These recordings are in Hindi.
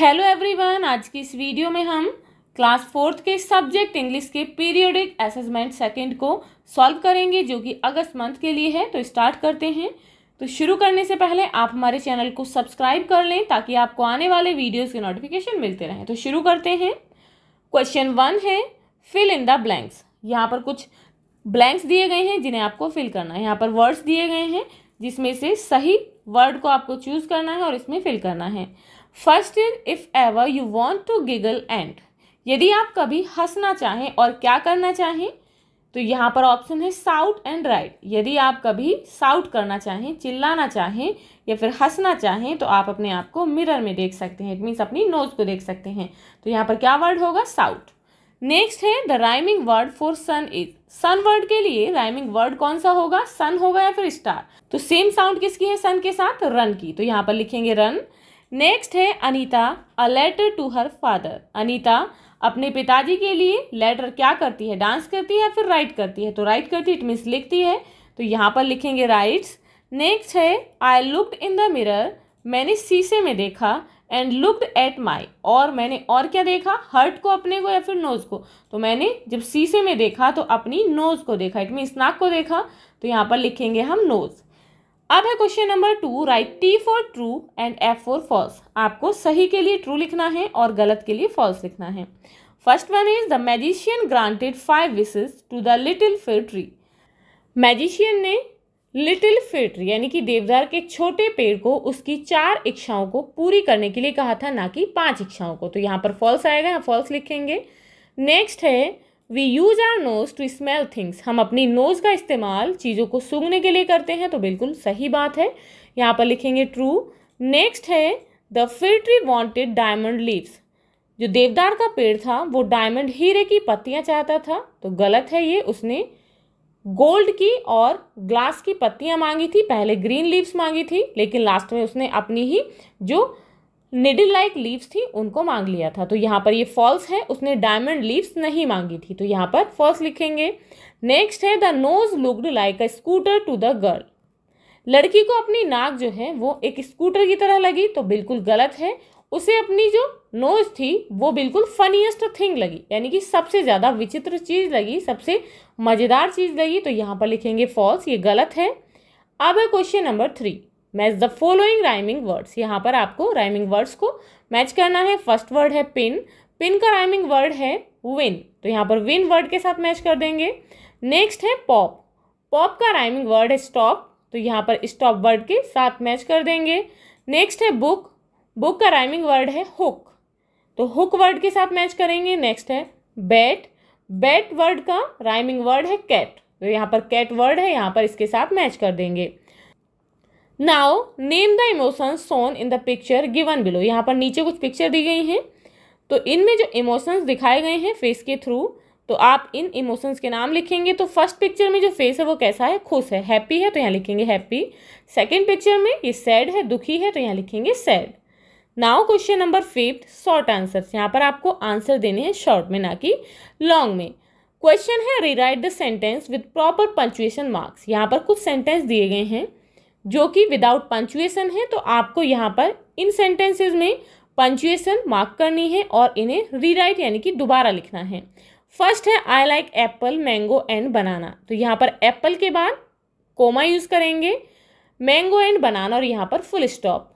हेलो एवरीवन आज की इस वीडियो में हम क्लास फोर्थ के सब्जेक्ट इंग्लिश के पीरियोडिक असेसमेंट सेकंड को सॉल्व करेंगे जो कि अगस्त मंथ के लिए है तो स्टार्ट करते हैं तो शुरू करने से पहले आप हमारे चैनल को सब्सक्राइब कर लें ताकि आपको आने वाले वीडियोस के नोटिफिकेशन मिलते रहें तो शुरू करते हैं क्वेश्चन वन है फिल इन द ब्लैंक्स यहाँ पर कुछ ब्लैंक्स दिए गए हैं जिन्हें आपको फिल करना है यहाँ पर वर्ड्स दिए गए हैं जिसमें से सही वर्ड को आपको चूज़ करना है और इसमें फिल करना है first is if ever you want to giggle and यदि आप कभी हंसना चाहें और क्या करना चाहें तो यहाँ पर ऑप्शन है साउट एंड राइट यदि आप कभी साउट करना चाहें चिल्लाना चाहें या फिर हंसना चाहें तो आप अपने आप को मिरर में देख सकते हैं इट मीन्स अपनी नोज को देख सकते हैं तो यहाँ पर क्या वर्ड होगा साउट नेक्स्ट है the rhyming word for sun is sun word के लिए राइमिंग वर्ड कौन सा होगा सन होगा या फिर स्टार तो सेम साउंड किसकी है सन के साथ रन की तो यहाँ पर लिखेंगे रन नेक्स्ट है Anita a letter to her father Anita अपने पिताजी के लिए लेटर क्या करती है डांस करती है या फिर राइट करती है तो राइट करती है इट मीन्स लिखती है तो यहाँ पर लिखेंगे राइट्स नेक्स्ट है I looked in the mirror मैंने शीशे में देखा एंड लुकड एट माई और मैंने और क्या देखा हर्ट को अपने को या फिर नोज़ को तो मैंने जब शीशे में देखा तो अपनी नोज़ को देखा इट मीन्स नाक को देखा तो यहाँ पर लिखेंगे हम नोज़ अब है question number two write T for true and F for false आपको सही के लिए ट्रू लिखना है और गलत के लिए फॉल्स लिखना है first one is the magician granted five wishes to the little fir tree magician ने लिटिल फिट यानी कि देवदार के छोटे पेड़ को उसकी चार इच्छाओं को पूरी करने के लिए कहा था ना कि पांच इच्छाओं को तो यहाँ पर फॉल्स आएगा यहाँ फॉल्स लिखेंगे नेक्स्ट है we use our nose to smell things हम अपनी नोज का इस्तेमाल चीज़ों को सूंघने के लिए करते हैं तो बिल्कुल सही बात है यहाँ पर लिखेंगे ट्रू नेक्स्ट है the fir tree wanted diamond leaves जो देवदार का पेड़ था वो डायमंड हीरे की पत्तियाँ चाहता था तो गलत है ये उसने गोल्ड की और ग्लास की पत्तियाँ मांगी थी पहले ग्रीन लीव्स मांगी थी लेकिन लास्ट में उसने अपनी ही जो निडिल लाइक लीव्स थी उनको मांग लिया था तो यहाँ पर ये फॉल्स है उसने डायमंड लीव्स नहीं मांगी थी तो यहाँ पर फॉल्स लिखेंगे नेक्स्ट है the nose looked like a scooter to the girl लड़की को अपनी नाक जो है वो एक स्कूटर की तरह लगी तो बिल्कुल गलत है उसे अपनी जो नोज थी वो बिल्कुल फनीएस्ट थिंग लगी यानी कि सबसे ज़्यादा विचित्र चीज़ लगी सबसे मज़ेदार चीज़ लगी तो यहाँ पर लिखेंगे फॉल्स ये गलत है अब है question number three match the following rhyming words यहाँ पर आपको राइमिंग वर्ड्स को मैच करना है फर्स्ट वर्ड है पिन पिन का राइमिंग वर्ड है विन तो यहाँ पर विन वर्ड के साथ मैच कर देंगे नेक्स्ट है पॉप पॉप का राइमिंग वर्ड है स्टॉप तो यहाँ पर स्टॉप वर्ड के साथ मैच कर देंगे नेक्स्ट है बुक बुक का राइमिंग वर्ड है हुक तो हुक वर्ड के साथ मैच करेंगे नेक्स्ट है बैट बैट वर्ड का राइमिंग वर्ड है कैट तो यहाँ पर कैट वर्ड है यहाँ पर इसके साथ मैच कर देंगे now name the emotions shown in the picture given below यहाँ पर नीचे कुछ पिक्चर दी गई हैं तो इनमें जो इमोशंस दिखाए गए हैं फेस के थ्रू तो आप इन इमोशंस के नाम लिखेंगे तो फर्स्ट पिक्चर में जो फेस है वो कैसा है खुश है हैप्पी है तो यहाँ लिखेंगे हैप्पी सेकेंड पिक्चर में ये सैड है दुखी है तो यहाँ लिखेंगे sad now question number fifth short answer यहाँ पर आपको आंसर देने हैं शॉर्ट में ना कि लॉन्ग में क्वेश्चन है rewrite the sentence with proper punctuation marks यहाँ पर कुछ सेंटेंस दिए गए हैं जो कि विदाउट पंचुएशन है तो आपको यहाँ पर इन सेंटेंसेज में पंचुएशन मार्क करनी है और इन्हें रीराइट यानी कि दोबारा लिखना है फर्स्ट है I like apple mango and banana तो यहाँ पर एप्पल के बाद कोमा यूज़ करेंगे मैंगो एंड बनाना और यहाँ पर फुल स्टॉप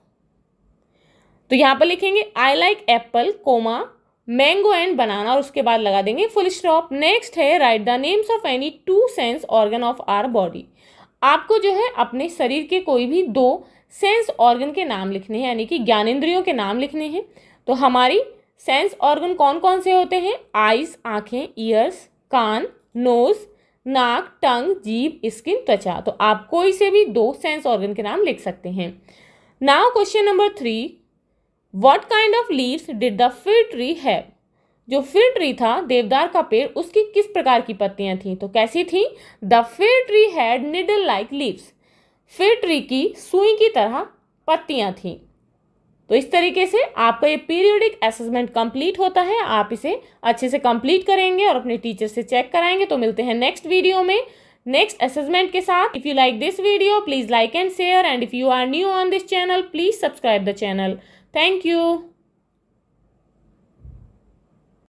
तो यहाँ पर लिखेंगे I like apple comma mango and banana और उसके बाद लगा देंगे फुल स्टॉप नेक्स्ट है write the names of any two sense organ of our body आपको जो है अपने शरीर के कोई भी दो सेंस ऑर्गन के नाम लिखने हैं यानी कि ज्ञानेन्द्रियों के नाम लिखने हैं तो हमारी सेंस ऑर्गन कौन कौन से होते हैं आइज आँखें ईयर्स कान नोज नाक टंग जीप स्किन त्वचा तो आप कोई से भी दो सेंस ऑर्गन के नाम लिख सकते हैं now question number three what kind of leaves did the fir tree have जो फिर ट्री था देवदार का पेड़ उसकी किस प्रकार की पत्तियां थीं तो कैसी थी the fir tree had needle like leaves fir tree की सुई की तरह पत्तियां थीं तो इस तरीके से आपका ये पीरियोडिक असेसमेंट कंप्लीट होता है आप इसे अच्छे से कंप्लीट करेंगे और अपने टीचर से चेक कराएंगे तो मिलते हैं नेक्स्ट वीडियो में नेक्स्ट असेसमेंट के साथ if you like this video please like and share and if you are new on this channel please subscribe the channel thank you